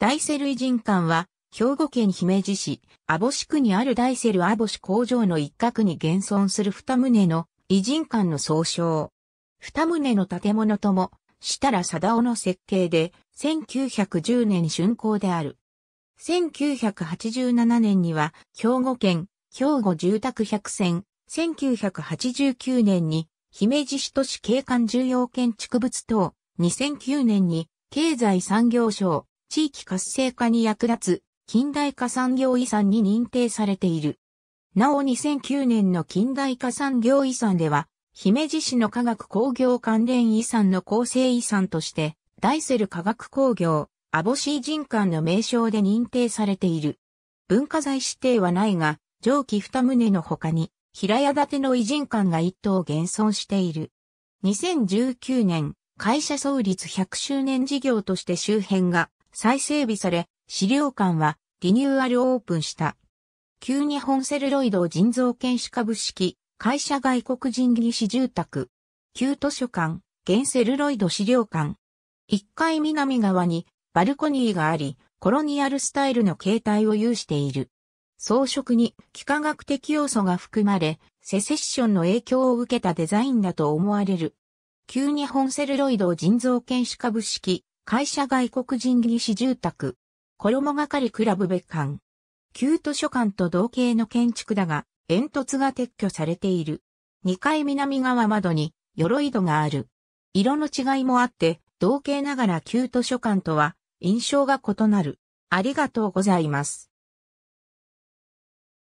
大セル偉人館は、兵庫県姫路市、網市区にある大セル網市工場の一角に現存する二棟の偉人館の総称。二棟の建物とも、設楽貞夫の設計で、1910年竣工である。1987年には、兵庫県、兵庫住宅百選、1989年に、姫路市都市景観重要建築物等、2009年に、経済産業省、地域活性化に役立つ近代化産業遺産に認定されている。なお2009年の近代化産業遺産では、姫路市の科学工業関連遺産の構成遺産として、ダイセル科学工業、アボシー人館の名称で認定されている。文化財指定はないが、上記二棟の他に、平屋建ての偉人館が一棟現存している。2019年、会社創立100周年事業として周辺が再整備され、資料館はリニューアルオープンした。旧日本セルロイド人造検視株式、会社外国人技師住宅、旧図書館、現セルロイド資料館。1階南側にバルコニーがあり、コロニアルスタイルの形態を有している。装飾に幾何学的要素が含まれ、セセッションの影響を受けたデザインだと思われる。旧日本セルロイド人造検視株式、会社外国人技師住宅、衣がかりクラブ別館。旧図書館と同型の建築だが、煙突が撤去されている。2階南側窓に、鎧戸がある。色の違いもあって、同型ながら旧図書館とは、印象が異なる。ありがとうございます。